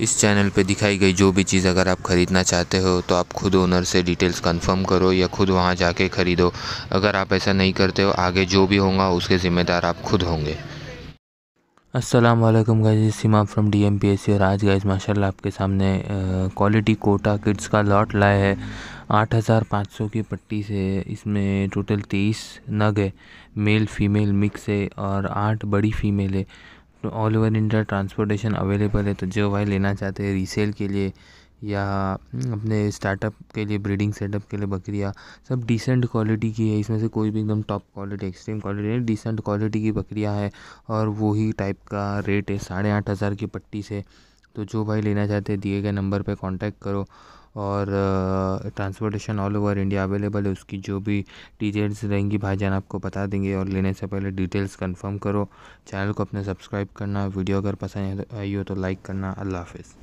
इस चैनल पे दिखाई गई जो भी चीज़ अगर आप ख़रीदना चाहते हो तो आप खुद ओनर से डिटेल्स कंफर्म करो या खुद वहाँ जाके ख़रीदो अगर आप ऐसा नहीं करते हो आगे जो भी होगा उसके ज़िम्मेदार आप खुद होंगे अस्सलाम वालेकुम guys Seema from D M P S C और आज गाइस माशाल्लाह आपके सामने क्वालिटी कोटा किड्स का लॉट लाया है आठ हज़ार पाँच सौ की पट्टी से इसमें टोटल तेईस नग है मेल फीमेल मिक्स है और आठ बड़ी फीमेल है all over India transportation available है तो जो भाई लेना चाहते हैं रीसेल के लिए या हम्म, अपने स्टार्टअप के लिए ब्रीडिंग सेटअप के लिए बकरियाँ सब डिसेंट क्वालिटी की है इसमें से कोई भी एकदम टॉप क्वालिटी एक्सट्रीम क्वालिटी नहीं डिसेंट क्वालिटी की बकरियाँ है और वही टाइप का रेट है साढ़े आठ हज़ार की पट्टी से तो जो भाई लेना चाहते हैं दिए गए नंबर पर कॉन्टैक्ट करो और transportation all over India available है उसकी जो भी डिटेल्स रहेंगी भाईजान आपको बता देंगे और लेने से पहले डिटेल्स कंफर्म करो चैनल को अपने सब्सक्राइब करना वीडियो अगर पसंद आई हो तो लाइक तो करना अल्लाह हाफिज़